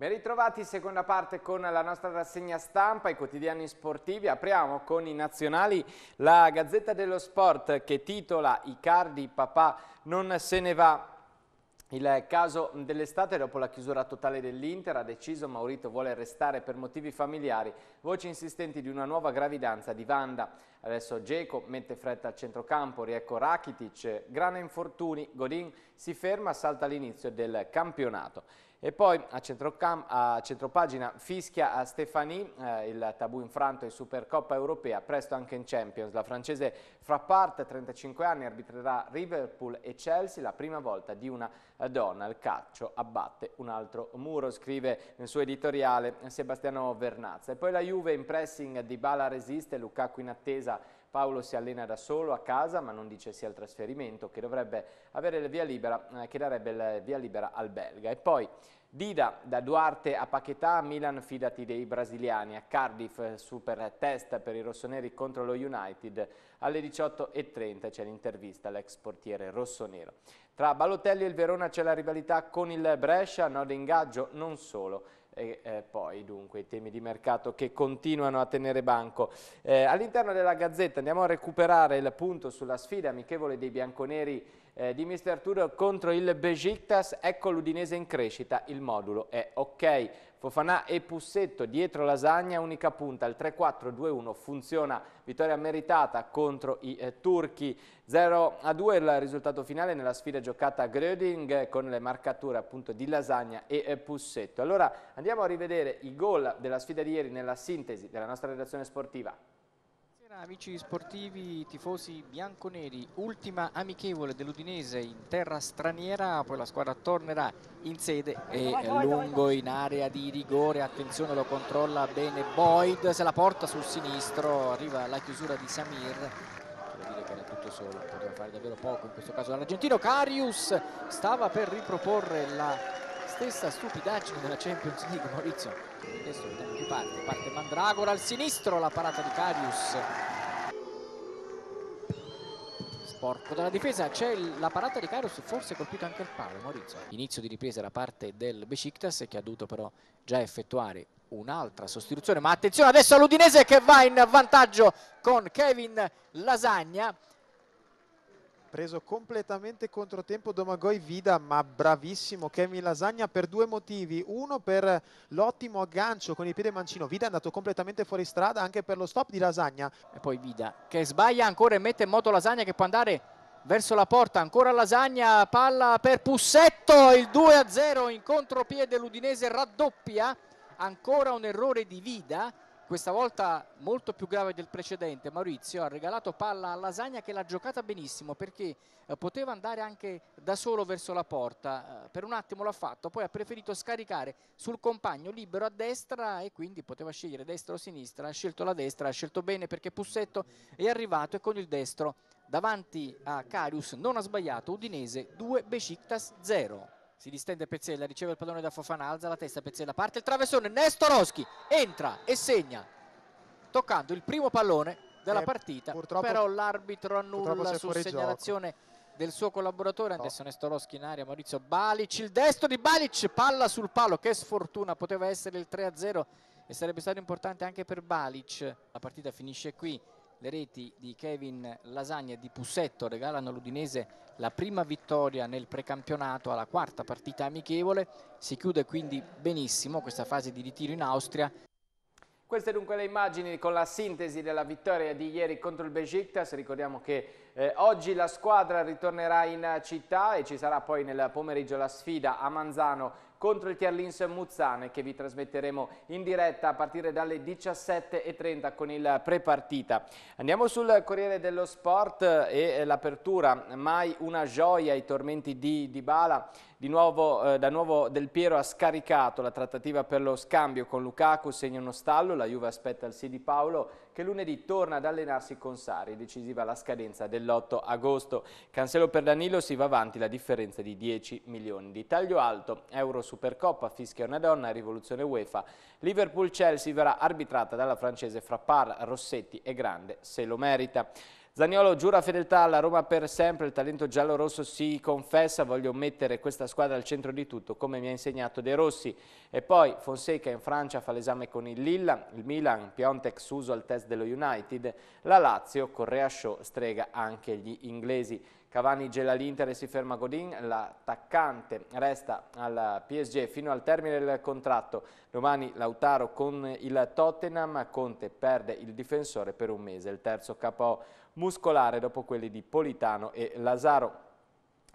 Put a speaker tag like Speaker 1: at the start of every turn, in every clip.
Speaker 1: Ben ritrovati, seconda parte con la nostra rassegna stampa, i quotidiani sportivi. Apriamo con i nazionali la Gazzetta dello Sport che titola Icardi, papà non se ne va. Il caso dell'estate dopo la chiusura totale dell'Inter ha deciso Maurito vuole restare per motivi familiari. Voci insistenti di una nuova gravidanza di Vanda. Adesso Geco mette fretta al centrocampo, riecco Rakitic, grana infortuni, Godin si ferma, salta all'inizio del campionato. E poi a, a centropagina fischia a Stefani, eh, il tabù infranto in Supercoppa Europea, presto anche in Champions. La francese Frappart, 35 anni, arbitrerà Liverpool e Chelsea, la prima volta di una donna. Il calcio abbatte un altro muro, scrive nel suo editoriale Sebastiano Vernazza. E poi la Juve in pressing di Bala resiste, Lukaku in attesa Paolo si allena da solo a casa ma non dice sia al trasferimento che dovrebbe avere il via libera, eh, che darebbe il via libera al belga. E poi Dida da Duarte a Paquetà, Milan fidati dei brasiliani, a Cardiff eh, super test per i rossoneri contro lo United, alle 18.30 c'è l'intervista all'ex portiere rossonero. Tra Balotelli e il Verona c'è la rivalità con il Brescia, no d'ingaggio non solo, e eh, poi dunque i temi di mercato che continuano a tenere banco. Eh, All'interno della Gazzetta andiamo a recuperare il punto sulla sfida amichevole dei bianconeri eh, di Mister Tour contro il Besiktas, ecco l'Udinese in crescita, il modulo è ok. Fofanà e Pussetto dietro Lasagna, unica punta, il 3-4-2-1 funziona, vittoria meritata contro i eh, turchi. 0-2 il risultato finale nella sfida giocata a Gröding eh, con le marcature appunto di Lasagna e eh, Pussetto. Allora andiamo a rivedere i gol della sfida di ieri nella sintesi della nostra redazione sportiva.
Speaker 2: Amici sportivi, tifosi bianconeri, ultima amichevole dell'Udinese in terra straniera, poi la squadra tornerà in sede e lungo in area di rigore, attenzione lo controlla bene Boyd, se la porta sul sinistro, arriva la chiusura di Samir, vuol dire che era tutto solo, poteva fare davvero poco in questo caso dall'Argentino, Carius stava per riproporre la stessa stupidaggine della Champions League Maurizio adesso vediamo chi parte parte Mandragora al sinistro la parata di Carius sporco dalla difesa c'è la parata di Carius forse colpito anche il palo Maurizio inizio di ripresa da parte del Besiktas che ha dovuto però già effettuare un'altra sostituzione ma attenzione adesso all'Udinese che va in vantaggio con Kevin Lasagna
Speaker 3: preso completamente controtempo Domagoj Vida ma bravissimo Kemi Lasagna per due motivi uno per l'ottimo aggancio con il piede mancino Vida è andato completamente fuori strada anche
Speaker 2: per lo stop di Lasagna e poi Vida che sbaglia ancora e mette in moto Lasagna che può andare verso la porta ancora Lasagna palla per Pussetto il 2 0 in contropiede l'Udinese raddoppia ancora un errore di Vida questa volta molto più grave del precedente, Maurizio ha regalato palla a Lasagna che l'ha giocata benissimo perché eh, poteva andare anche da solo verso la porta, eh, per un attimo l'ha fatto, poi ha preferito scaricare sul compagno libero a destra e quindi poteva scegliere destra o sinistra, ha scelto la destra, ha scelto bene perché Pussetto è arrivato e con il destro davanti a Carius non ha sbagliato, Udinese 2, Besiktas 0 si distende Pezzella, riceve il pallone da Fofana, alza la testa Pezzella, parte il traversone, Nestoroschi entra e segna toccando il primo pallone della eh, partita, però l'arbitro annulla su segnalazione gioco. del suo collaboratore, no. adesso Nestoroschi in aria, Maurizio Balic, il destro di Balic, palla sul palo, che sfortuna, poteva essere il 3-0 e sarebbe stato importante anche per Balic, la partita finisce qui. Le reti di Kevin Lasagna e di Pussetto regalano all'Udinese la prima vittoria nel precampionato alla quarta partita amichevole. Si chiude quindi benissimo questa fase di ritiro in Austria.
Speaker 1: Queste dunque le immagini con la sintesi della vittoria di ieri contro il Besiktas. Ricordiamo che eh, oggi la squadra ritornerà in città e ci sarà poi nel pomeriggio la sfida a Manzano contro il Tierlins Muzzane che vi trasmetteremo in diretta a partire dalle 17.30 con il prepartita. Andiamo sul Corriere dello Sport e l'apertura, mai una gioia, i tormenti di Dybala di nuovo, eh, da nuovo Del Piero ha scaricato la trattativa per lo scambio con Lukaku, segna uno stallo, la Juve aspetta il sì di Paolo che lunedì torna ad allenarsi con Sari, decisiva la scadenza dell'8 agosto. Cancello per Danilo si va avanti la differenza di 10 milioni di taglio alto, Euro Supercoppa, fischia una donna, rivoluzione UEFA, Liverpool-Chelsea verrà arbitrata dalla francese Frappar, Rossetti e Grande se lo merita. Zaniolo giura fedeltà alla Roma per sempre, il talento giallo-rosso si confessa, voglio mettere questa squadra al centro di tutto, come mi ha insegnato De Rossi. E poi Fonseca in Francia fa l'esame con il Lilla, il Milan, Piontek Suso al test dello United, la Lazio, Correa Show strega anche gli inglesi. Cavani gela l'Inter e si ferma Godin, l'attaccante resta al PSG fino al termine del contratto. Domani Lautaro con il Tottenham, Conte perde il difensore per un mese, il terzo capo muscolare dopo quelli di Politano e Lazaro.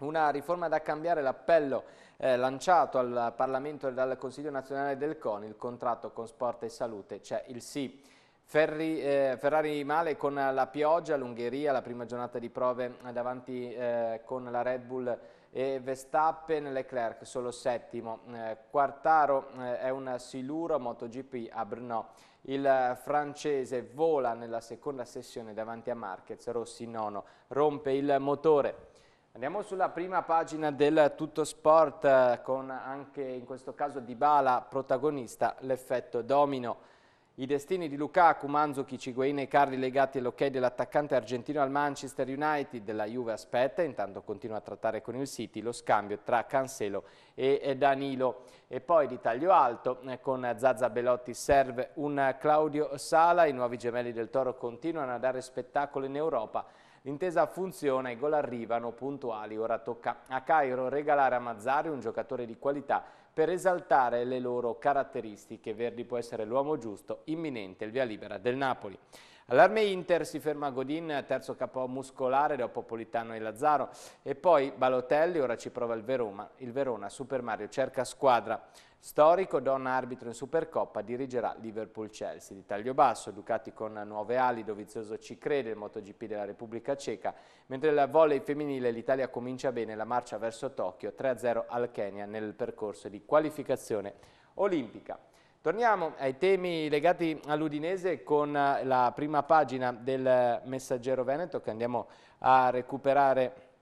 Speaker 1: Una riforma da cambiare l'appello eh, lanciato al Parlamento e dal Consiglio nazionale del CONI, il contratto con Sport e Salute, c'è il sì. Ferri, eh, Ferrari male con la pioggia, l'Ungheria, la prima giornata di prove davanti eh, con la Red Bull e Verstappen Leclerc solo settimo. Eh, Quartaro eh, è un siluro MotoGP a Brno. Il eh, francese vola nella seconda sessione davanti a Marquez, Rossi nono, rompe il motore. Andiamo sulla prima pagina del Tutto Sport eh, con anche in questo caso Dybala protagonista l'effetto domino. I destini di Lukaku, Manzukic, Higuain e Carli legati all'ok dell'attaccante argentino al Manchester United della Juve aspetta, intanto continua a trattare con il City lo scambio tra Cancelo e Danilo. E poi di taglio alto, eh, con Zazza Belotti serve un Claudio Sala, i nuovi gemelli del Toro continuano a dare spettacolo in Europa. L'intesa funziona, i gol arrivano puntuali, ora tocca a Cairo regalare a Mazzari un giocatore di qualità per esaltare le loro caratteristiche. Verdi può essere l'uomo giusto, imminente il via libera del Napoli. Allarme Inter, si ferma Godin, terzo capo muscolare dopo Politano e Lazzaro. E poi Balotelli, ora ci prova il Verona, il Verona Super Mario cerca squadra. Storico, donna arbitro in Supercoppa, dirigerà Liverpool-Chelsea. Di taglio basso, Ducati con nuove ali, Dovizioso ci crede, il MotoGP della Repubblica Ceca. Mentre la volley femminile, l'Italia comincia bene la marcia verso Tokyo, 3-0 al Kenya nel percorso di qualificazione olimpica. Torniamo ai temi legati all'Udinese con eh, la prima pagina del eh, Messaggero Veneto che andiamo a recuperare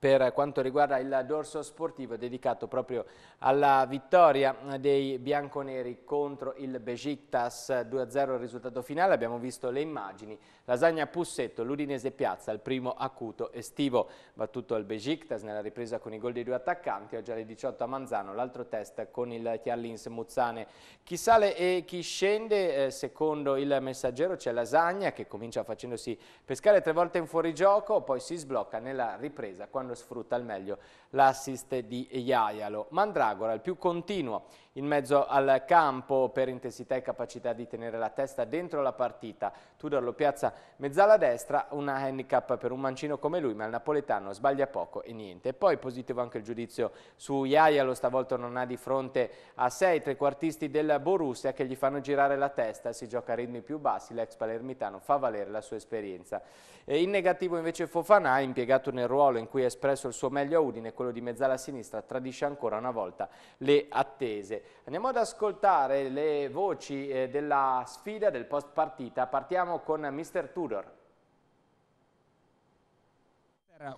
Speaker 1: per quanto riguarda il dorso sportivo dedicato proprio alla vittoria dei bianconeri contro il Besiktas 2-0 il risultato finale, abbiamo visto le immagini, Lasagna Pussetto, l'Udinese Piazza, il primo acuto estivo, battuto al Besiktas nella ripresa con i gol dei due attaccanti, oggi alle 18 a Manzano, l'altro test con il Chiarlins Muzzane, chi sale e chi scende, eh, secondo il messaggero c'è Lasagna che comincia facendosi pescare tre volte in fuorigioco, poi si sblocca nella ripresa quando sfrutta al meglio l'assist di Iaialo. Mandragora, il più continuo in mezzo al campo per intensità e capacità di tenere la testa dentro la partita. Tudor lo piazza mezzala destra, una handicap per un mancino come lui, ma il napoletano sbaglia poco e niente. E poi positivo anche il giudizio su Iaialo, stavolta non ha di fronte a sei trequartisti del Borussia che gli fanno girare la testa, si gioca a ritmi più bassi, l'ex palermitano fa valere la sua esperienza. E in negativo invece Fofana, impiegato nel ruolo in cui ha espresso il suo meglio a Udine, quello di mezzala sinistra, tradisce ancora una volta le attese. Andiamo ad ascoltare le voci eh, della sfida del post partita. Partiamo con Mr. Tudor.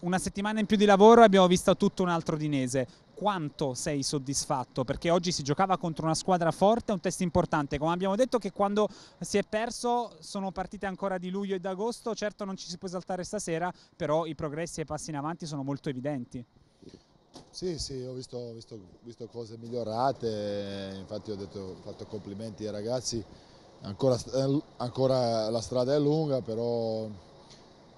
Speaker 3: Una settimana in più di lavoro e abbiamo visto tutto un altro dinese. Quanto sei soddisfatto? Perché oggi si giocava contro una squadra forte, un test importante. Come abbiamo detto che quando si è perso sono partite ancora di luglio e d'agosto, certo non ci si può esaltare stasera, però i progressi e i passi in avanti sono molto evidenti.
Speaker 4: Sì, sì, ho visto, visto, visto cose migliorate, infatti ho, detto, ho fatto complimenti ai ragazzi, ancora, eh, ancora, la strada è lunga, però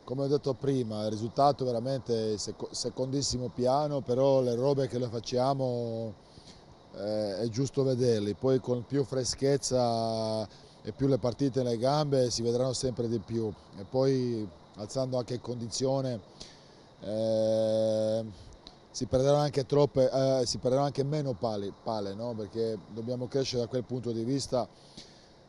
Speaker 4: come ho detto prima, il risultato è veramente sec secondissimo piano, però le robe che le facciamo eh, è giusto vederle, poi con più freschezza e più le partite nelle gambe si vedranno sempre di più e poi alzando anche condizione eh, si perderanno anche, troppe, eh, si perderanno anche meno pale, pale no? perché dobbiamo crescere da quel punto di vista,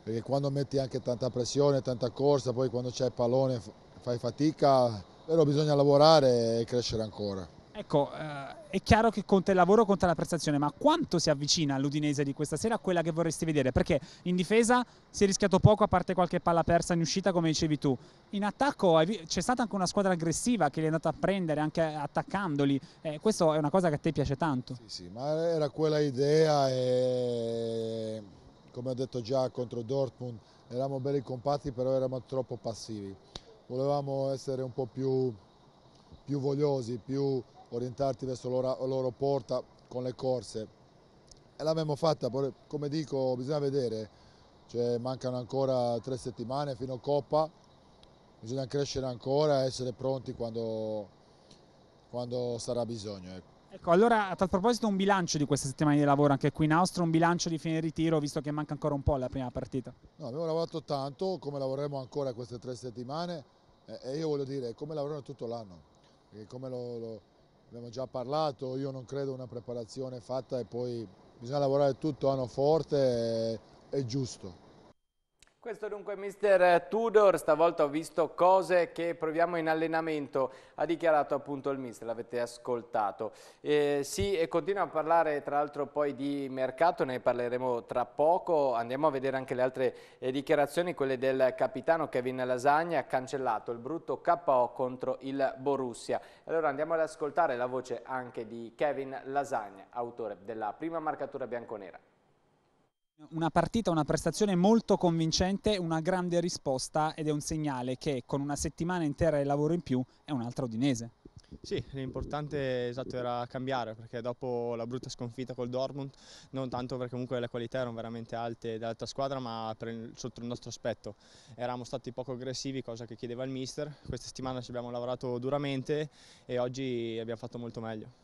Speaker 4: perché quando metti anche tanta pressione, tanta corsa, poi quando c'è il pallone fai fatica, però bisogna lavorare e crescere ancora.
Speaker 3: Ecco, eh, è chiaro che conta il lavoro, conta la prestazione, ma quanto si avvicina l'Udinese di questa sera a quella che vorresti vedere? Perché in difesa si è rischiato poco, a parte qualche palla persa in uscita, come dicevi tu. In attacco c'è stata anche una squadra aggressiva che li è andata a prendere, anche attaccandoli. Eh, questa è una cosa che a te piace tanto. Sì, sì,
Speaker 4: ma era quella idea e come ho detto già contro Dortmund, eravamo belli compatti, però eravamo troppo passivi. Volevamo essere un po' più, più vogliosi, più orientarti verso la loro porta con le corse. E l'abbiamo fatta, come dico, bisogna vedere, cioè, mancano ancora tre settimane fino a Coppa, bisogna crescere ancora essere pronti quando, quando sarà bisogno. Ecco.
Speaker 3: Ecco, allora a tal proposito un bilancio di queste settimane di lavoro anche qui in Austria, un bilancio di fine ritiro visto che manca ancora un po' la prima partita.
Speaker 4: No, abbiamo lavorato tanto, come lavoreremo ancora queste tre settimane e io voglio dire come lavoreremo tutto l'anno, come lo, lo abbiamo già parlato, io non credo una preparazione fatta e poi bisogna lavorare tutto anno forte è giusto.
Speaker 1: Questo dunque mister Tudor, stavolta ho visto cose che proviamo in allenamento, ha dichiarato appunto il mister, l'avete ascoltato. Eh, sì, e continua a parlare tra l'altro poi di mercato, ne parleremo tra poco, andiamo a vedere anche le altre eh, dichiarazioni, quelle del capitano Kevin Lasagna, ha cancellato il brutto KO contro il Borussia. Allora andiamo ad ascoltare la voce anche di Kevin Lasagna, autore della prima marcatura bianconera.
Speaker 3: Una partita, una prestazione molto convincente, una grande risposta ed è un segnale che con una settimana intera di lavoro in più è un'altra Udinese. Sì,
Speaker 5: l'importante esatto, era cambiare perché dopo la brutta sconfitta col Dortmund, non tanto perché comunque le qualità erano veramente alte dell'altra squadra ma per, sotto il nostro aspetto eravamo stati poco aggressivi, cosa che chiedeva il mister, questa settimana ci abbiamo lavorato duramente e
Speaker 3: oggi abbiamo fatto molto meglio.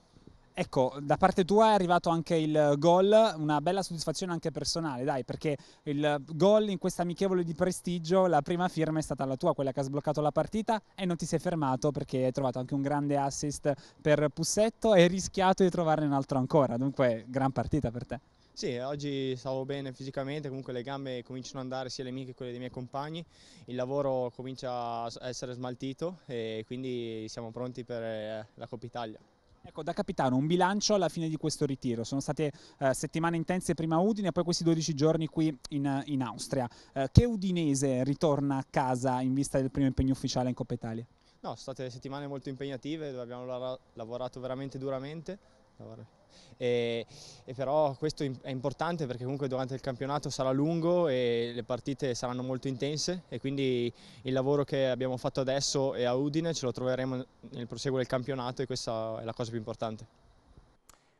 Speaker 3: Ecco, da parte tua è arrivato anche il gol, una bella soddisfazione anche personale, dai, perché il gol in questa amichevole di prestigio, la prima firma è stata la tua, quella che ha sbloccato la partita e non ti sei fermato perché hai trovato anche un grande assist per Pussetto e hai rischiato di trovarne un altro ancora, dunque gran partita per te.
Speaker 5: Sì, oggi stavo bene fisicamente, comunque le gambe cominciano ad andare sia le mie che quelle dei miei compagni, il lavoro comincia a essere smaltito e quindi siamo pronti per eh, la
Speaker 3: Coppa Italia. Ecco, da capitano, un bilancio alla fine di questo ritiro. Sono state eh, settimane intense prima a Udine e poi questi 12 giorni qui in, eh, in Austria. Eh, che udinese ritorna a casa in vista del primo impegno ufficiale in Coppa Italia?
Speaker 5: No, sono state settimane molto impegnative dove abbiamo lavorato veramente duramente e, e però questo è importante perché comunque durante il campionato sarà lungo e le partite saranno molto intense e quindi il lavoro che abbiamo fatto adesso è a Udine ce lo troveremo nel proseguo del campionato e questa è la cosa più importante.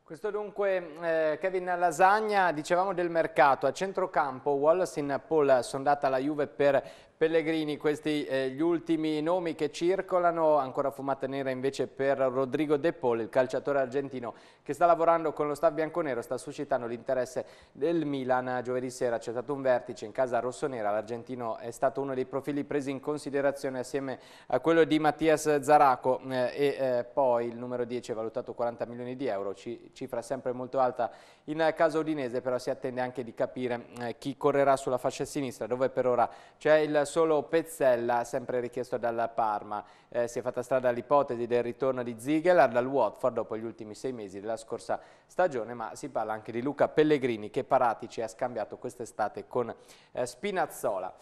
Speaker 1: Questo dunque eh, Kevin Lasagna, dicevamo del mercato, a centrocampo Wallace in Paul andata alla Juve per Pellegrini, questi eh, gli ultimi nomi che circolano, ancora fumata nera invece per Rodrigo De Paul, il calciatore argentino che sta lavorando con lo staff bianconero, sta suscitando l'interesse del Milan. Giovedì sera c'è stato un vertice in casa rossonera, l'argentino è stato uno dei profili presi in considerazione assieme a quello di Mattias Zaraco eh, e eh, poi il numero 10 è valutato 40 milioni di euro, cifra sempre molto alta in caso udinese, però si attende anche di capire eh, chi correrà sulla fascia sinistra, dove per ora c'è il solo Pezzella, sempre richiesto dalla Parma. Eh, si è fatta strada l'ipotesi del ritorno di Ziegler dal Watford dopo gli ultimi sei mesi della scorsa stagione, ma si parla anche di Luca Pellegrini che Paratici ha scambiato quest'estate con eh, Spinazzola.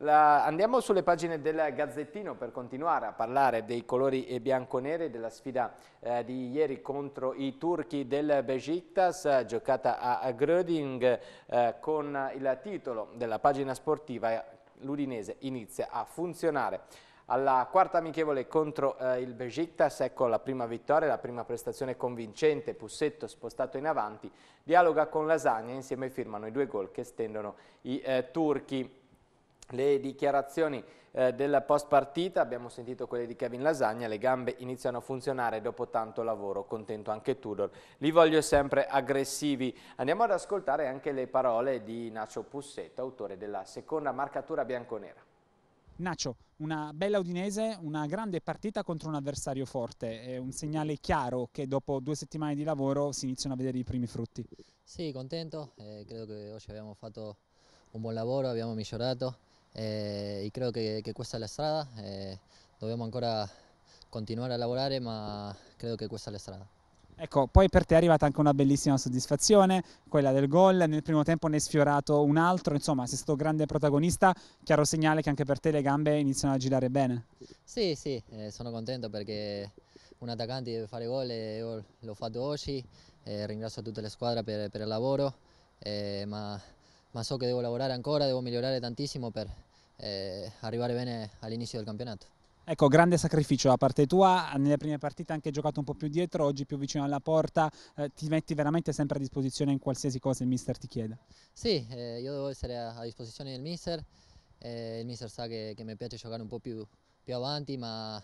Speaker 1: La, andiamo sulle pagine del Gazzettino per continuare a parlare dei colori bianconeri della sfida eh, di ieri contro i turchi del Besiktas giocata a Gröding eh, con il titolo della pagina sportiva l'Udinese inizia a funzionare. Alla quarta amichevole contro eh, il Besiktas, ecco la prima vittoria, la prima prestazione convincente, Pussetto spostato in avanti, dialoga con Lasagna, insieme firmano i due gol che stendono i eh, turchi le dichiarazioni eh, della post partita, abbiamo sentito quelle di Kevin Lasagna, le gambe iniziano a funzionare dopo tanto lavoro, contento anche Tudor, li voglio sempre aggressivi. Andiamo ad ascoltare anche le parole di Nacho Pussetto, autore della seconda marcatura bianconera.
Speaker 3: Nacho, una bella Udinese, una grande partita contro un avversario forte, è un segnale chiaro che dopo due settimane di lavoro si iniziano a vedere i primi frutti.
Speaker 6: Sì, contento, eh, credo che oggi abbiamo fatto un buon lavoro, abbiamo migliorato, eh, e credo che, che questa è la strada, eh, dobbiamo ancora continuare a lavorare ma credo che questa è la strada.
Speaker 3: Ecco, poi per te è arrivata anche una bellissima soddisfazione, quella del gol, nel primo tempo ne è sfiorato un altro, insomma sei stato grande protagonista, chiaro segnale che anche per te le gambe iniziano a girare bene.
Speaker 6: Sì, sì, eh, sono contento perché un attaccante deve fare gol e io l'ho fatto oggi, eh, ringrazio tutta la squadra per, per il lavoro, eh, ma ma so che devo lavorare ancora, devo migliorare tantissimo per eh, arrivare bene all'inizio del campionato.
Speaker 3: Ecco, grande sacrificio da parte tua, nelle prime partite anche giocato un po' più dietro, oggi più vicino alla porta, eh, ti metti veramente sempre a disposizione in qualsiasi cosa il mister ti chiede?
Speaker 6: Sì, eh, io devo essere a, a disposizione del mister, eh, il mister sa che, che, mi piace giocare un po' più, più avanti, ma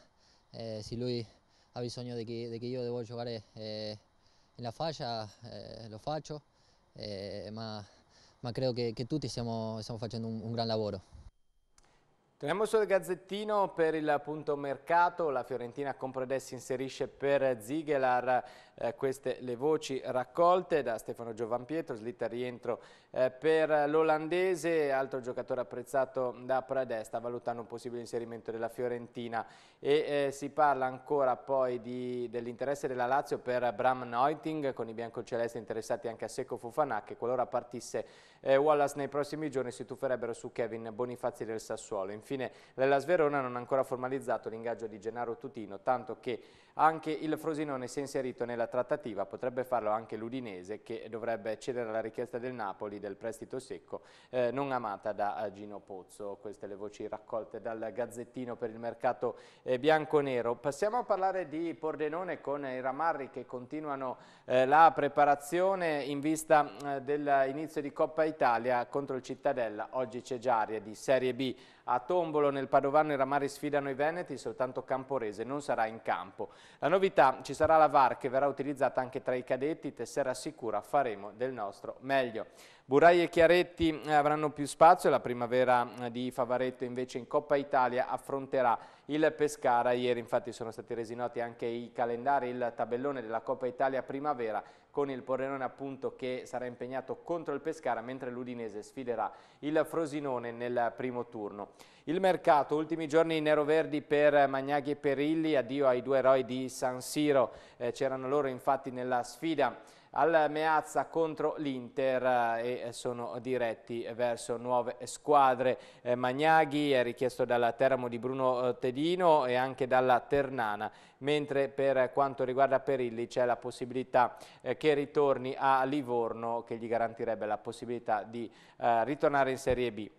Speaker 6: eh, se lui ha bisogno che, io devo giocare eh, nella fascia lo faccio, ma ma creo che, che tutti stiamo, facendo un, un gran lavoro. Torniamo
Speaker 1: sul Gazzettino per il punto mercato, la Fiorentina compra adesso inserisce per Ziegler eh, queste le voci raccolte da Stefano Giovanpietro, slitta rientro eh, per l'olandese, altro giocatore apprezzato da Prades, sta valutando un possibile inserimento della Fiorentina e eh, si parla ancora poi dell'interesse della Lazio per Bram Neuting con i biancocelesti interessati anche a Secco Fufanà che qualora partisse eh, Wallace nei prossimi giorni si tufferebbero su Kevin Bonifazzi del Sassuolo. Infine l'Ellas Verona non ha ancora formalizzato l'ingaggio di Gennaro Tutino, tanto che anche il Frosinone si è inserito nella trattativa, potrebbe farlo anche l'Udinese che dovrebbe cedere alla richiesta del Napoli del prestito secco eh, non amata da eh, Gino Pozzo. Queste le voci raccolte dal Gazzettino per il mercato eh, bianco-nero. Passiamo a parlare di Pordenone con i Ramarri che continuano eh, la preparazione in vista eh, dell'inizio di Coppa Italia contro il Cittadella. Oggi c'è Giaria di Serie B a Tombolo nel Padovano i Ramari sfidano i Veneti, soltanto Camporese non sarà in campo. La novità ci sarà la VAR che verrà utilizzata anche tra i cadetti, tessera sicura, faremo del nostro meglio. Burai e Chiaretti eh, avranno più spazio, la primavera eh, di Favaretto invece in Coppa Italia affronterà il Pescara. Ieri infatti sono stati resi noti anche i calendari, il tabellone della Coppa Italia Primavera con il Porrenone appunto che sarà impegnato contro il Pescara mentre l'Udinese sfiderà il Frosinone nel primo turno. Il mercato, ultimi giorni nero-verdi per Magnaghi e Perilli, addio ai due eroi di San Siro, eh, c'erano loro infatti nella sfida al Meazza contro l'Inter eh, e eh, sono diretti verso nuove squadre. Eh, Magnaghi è richiesto dalla Teramo di Bruno Tedino e anche dalla Ternana, mentre per quanto riguarda Perilli c'è la possibilità che ritorni a Livorno che gli garantirebbe la possibilità di ritornare in Serie B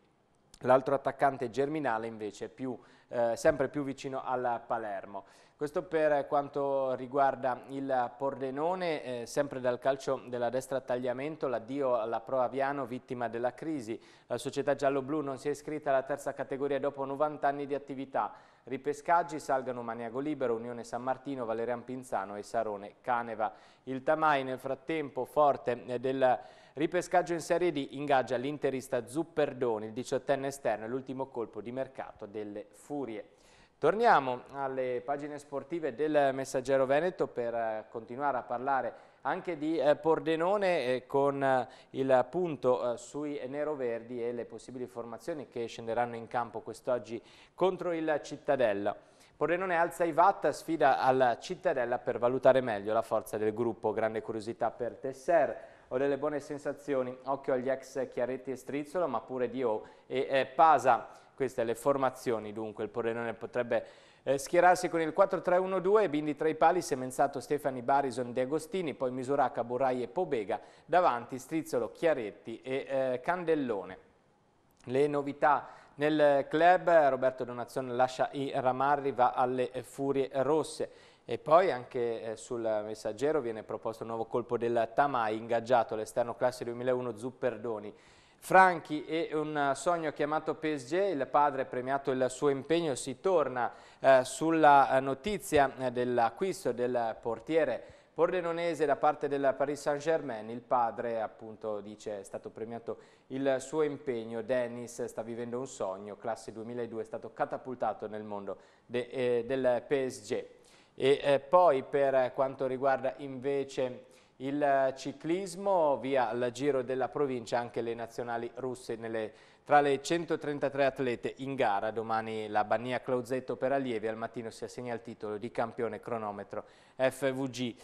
Speaker 1: l'altro attaccante Germinale invece più, eh, sempre più vicino al Palermo. Questo per quanto riguarda il Pordenone, eh, sempre dal calcio della destra tagliamento, l'addio alla Pro Aviano vittima della crisi. La società giallo-blu non si è iscritta alla terza categoria dopo 90 anni di attività. Ripescaggi salgano Maniago Libero, Unione San Martino, Valerian Pinzano e Sarone Caneva. Il Tamai nel frattempo forte eh, del Ripescaggio in Serie D ingaggia l'interista Zupperdoni, il diciottenne esterno, l'ultimo colpo di mercato delle Furie. Torniamo alle pagine sportive del Messaggero Veneto per eh, continuare a parlare anche di eh, Pordenone eh, con il punto sui neroverdi e le possibili formazioni che scenderanno in campo quest'oggi contro il Cittadella. Pordenone alza i VAT, sfida al Cittadella per valutare meglio la forza del gruppo. Grande curiosità per Tesser ho delle buone sensazioni, occhio agli ex Chiaretti e Strizzolo, ma pure di O e eh, Pasa. Queste le formazioni, dunque, il Pordenone potrebbe eh, schierarsi con il 4-3-1-2, Bindi tra i pali, Semenzato, Stefani, Barison, De Agostini, poi Misuraca, Borrai e Pobega, davanti Strizzolo, Chiaretti e eh, Candellone. Le novità nel club, Roberto Donazione lascia i Ramarri, va alle Furie Rosse. E poi anche eh, sul messaggero viene proposto il nuovo colpo del Tamai, ingaggiato all'esterno classe 2001 Zupperdoni. Franchi e un sogno chiamato PSG, il padre ha premiato il suo impegno, si torna eh, sulla eh, notizia eh, dell'acquisto del portiere pordenonese da parte del Paris Saint-Germain, il padre appunto dice è stato premiato il suo impegno, Dennis sta vivendo un sogno, classe 2002 è stato catapultato nel mondo de, eh, del PSG. E eh, poi per quanto riguarda invece il eh, ciclismo, via al giro della provincia anche le nazionali russe nelle, tra le 133 atlete in gara. Domani la Bania Clauzetto per allievi al mattino si assegna il titolo di campione cronometro FVG.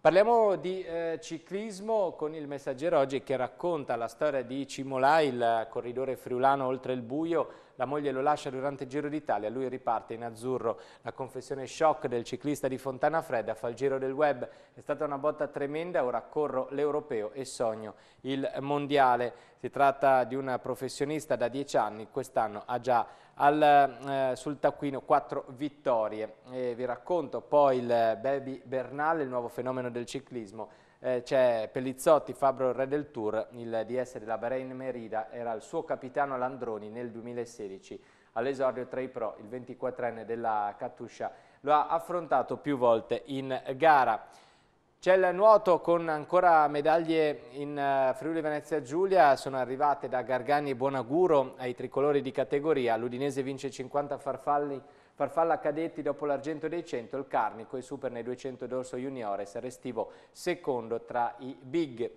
Speaker 1: Parliamo di eh, ciclismo con il messaggero oggi che racconta la storia di Cimolai, il corridore friulano oltre il buio, la moglie lo lascia durante il Giro d'Italia, lui riparte in azzurro. La confessione shock del ciclista di Fontana Fredda fa il giro del web, è stata una botta tremenda, ora corro l'europeo e sogno il mondiale. Si tratta di una professionista da dieci anni, quest'anno ha già al, eh, sul taccuino quattro vittorie. E vi racconto poi il eh, Baby Bernal, il nuovo fenomeno del ciclismo eh, c'è Pellizzotti, Fabro re del Tour, il DS della Bahrain Merida era il suo capitano Landroni nel 2016 all'esordio tra i pro, il 24enne della Katusha lo ha affrontato più volte in gara. C'è il nuoto con ancora medaglie in eh, Friuli Venezia Giulia, sono arrivate da Gargani e Buonaguro ai tricolori di categoria, l'Udinese vince 50 farfalli Farfalla Cadetti dopo l'argento dei 100, il Carnico e Super nei 200 d'Orso Juniores, restivo secondo tra i big.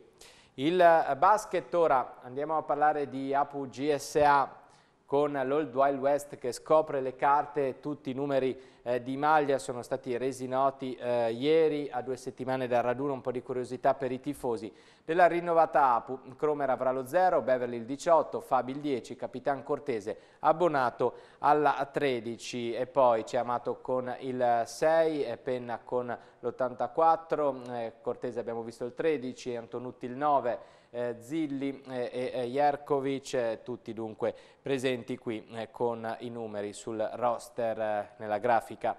Speaker 1: Il basket ora, andiamo a parlare di Apu GSA con l'Old Wild West che scopre le carte, tutti i numeri eh, di maglia sono stati resi noti eh, ieri a due settimane dal raduno, un po' di curiosità per i tifosi della rinnovata APU, Cromer avrà lo 0, Beverly il 18, Fabi il 10, Capitan Cortese abbonato alla 13 e poi ha Amato con il 6, Penna con l'84, eh, Cortese abbiamo visto il 13, Antonutti il 9, eh, Zilli eh, e eh, Jarkovic, eh, tutti dunque presenti qui eh, con i numeri sul roster nella grafica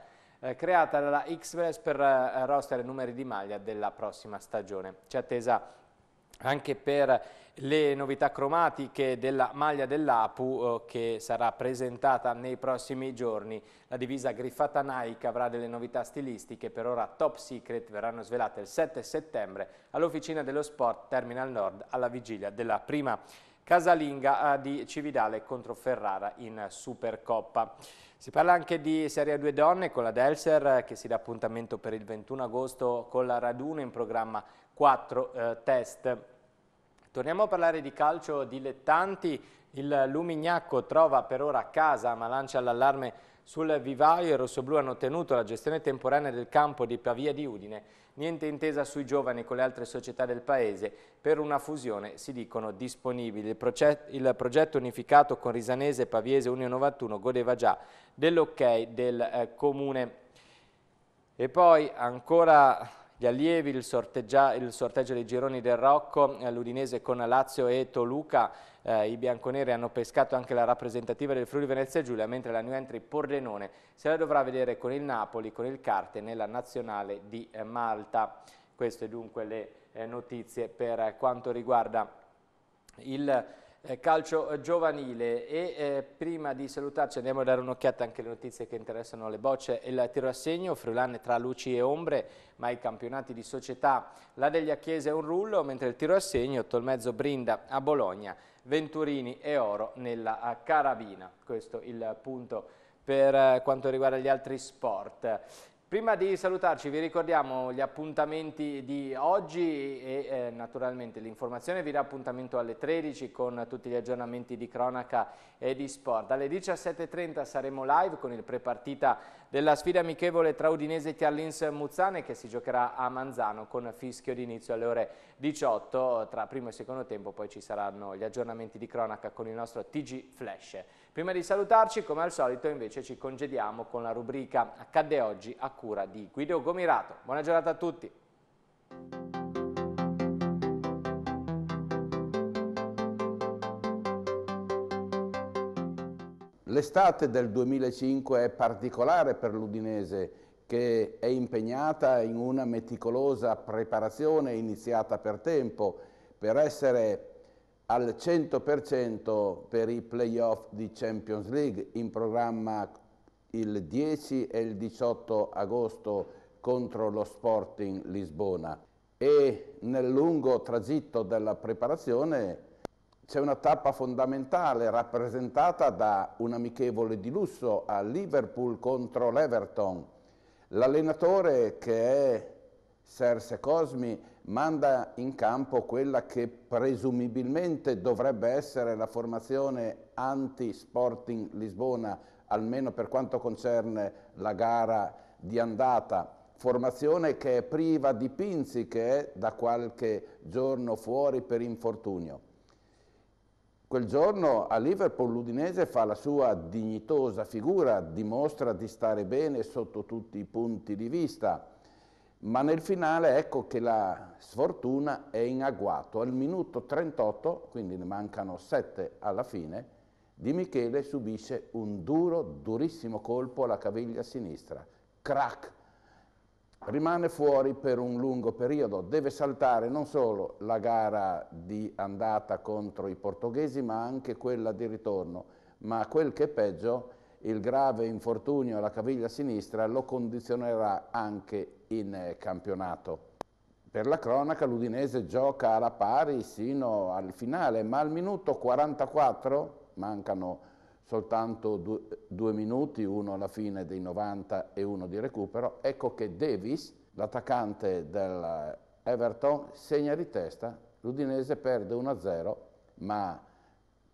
Speaker 1: creata dalla X-Press per roster e numeri di maglia della prossima stagione. C'è attesa anche per le novità cromatiche della maglia dell'Apu eh, che sarà presentata nei prossimi giorni. La divisa griffata Nike avrà delle novità stilistiche, per ora top secret, verranno svelate il 7 settembre all'Officina dello Sport Terminal Nord alla vigilia della prima casalinga eh, di Cividale contro Ferrara in Supercoppa. Si parla anche di Serie A 2 donne con la Delser eh, che si dà appuntamento per il 21 agosto con la Raduno in programma 4 eh, test Torniamo a parlare di calcio dilettanti, il Lumignacco trova per ora casa ma lancia l'allarme sul vivaio, i rossoblù hanno ottenuto la gestione temporanea del campo di Pavia di Udine, niente intesa sui giovani con le altre società del paese, per una fusione si dicono disponibili. Il, progetto, il progetto unificato con Risanese Paviese Unione 91 godeva già dell'ok ok del eh, comune. E poi ancora gli allievi, il, il sorteggio dei gironi del Rocco, eh, l'Udinese con Lazio e Toluca, eh, i bianconeri hanno pescato anche la rappresentativa del Friuli Venezia Giulia, mentre la New Entry Pordenone se la dovrà vedere con il Napoli, con il Carte nella nazionale di eh, Malta. Queste dunque le eh, notizie per eh, quanto riguarda il eh, calcio eh, giovanile e eh, prima di salutarci andiamo a dare un'occhiata anche alle notizie che interessano le bocce e il tiro a segno, Friulane tra luci e ombre, ma i campionati di società, la degli Achiese è un rullo, mentre il tiro a segno, Tolmezzo Brinda a Bologna, Venturini e Oro nella eh, carabina, questo il punto per quanto riguarda gli altri sport. Prima di salutarci vi ricordiamo gli appuntamenti di oggi e eh, naturalmente l'informazione vi dà appuntamento alle 13 con tutti gli aggiornamenti di cronaca e di sport. Alle 17.30 saremo live con il prepartita della sfida amichevole tra Udinese e Tiallins Muzzane che si giocherà a Manzano con fischio d'inizio alle ore 18. Tra primo e secondo tempo poi ci saranno gli aggiornamenti di cronaca con il nostro TG Flash. Prima di salutarci, come al solito, invece ci congediamo con la rubrica Accadde oggi a cura di Guido Gomirato. Buona giornata a tutti!
Speaker 7: L'estate del 2005 è particolare per l'Udinese che è impegnata in una meticolosa preparazione iniziata per tempo per essere al 100% per i playoff di Champions League, in programma il 10 e il 18 agosto contro lo Sporting Lisbona. E nel lungo tragitto della preparazione c'è una tappa fondamentale rappresentata da un amichevole di lusso a Liverpool contro l'Everton. L'allenatore che è Serse Cosmi manda in campo quella che presumibilmente dovrebbe essere la formazione anti-Sporting Lisbona, almeno per quanto concerne la gara di andata, formazione che è priva di Pinzi che è da qualche giorno fuori per infortunio. Quel giorno a Liverpool l'Udinese fa la sua dignitosa figura, dimostra di stare bene sotto tutti i punti di vista, ma nel finale ecco che la sfortuna è in agguato. Al minuto 38, quindi ne mancano 7 alla fine, Di Michele subisce un duro, durissimo colpo alla caviglia sinistra. Crack! Rimane fuori per un lungo periodo, deve saltare non solo la gara di andata contro i portoghesi, ma anche quella di ritorno. Ma quel che è peggio è il grave infortunio alla caviglia sinistra lo condizionerà anche in eh, campionato. Per la cronaca l'Udinese gioca alla pari sino al finale, ma al minuto 44, mancano soltanto due, due minuti, uno alla fine dei 90 e uno di recupero, ecco che Davis, l'attaccante dell'Everton, segna di testa, l'Udinese perde 1-0, ma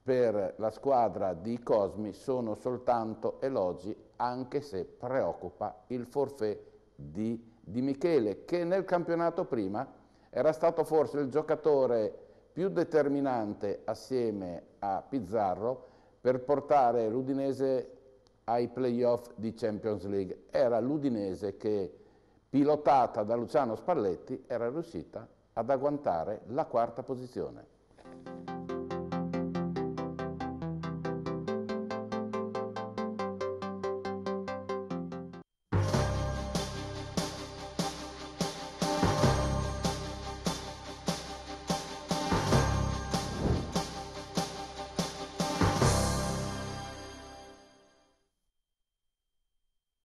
Speaker 7: per la squadra di Cosmi sono soltanto elogi, anche se preoccupa il forfè di, di Michele, che nel campionato prima era stato forse il giocatore più determinante assieme a Pizzarro per portare l'Udinese ai playoff di Champions League. Era l'Udinese che, pilotata da Luciano Spalletti, era riuscita ad agguantare la quarta posizione.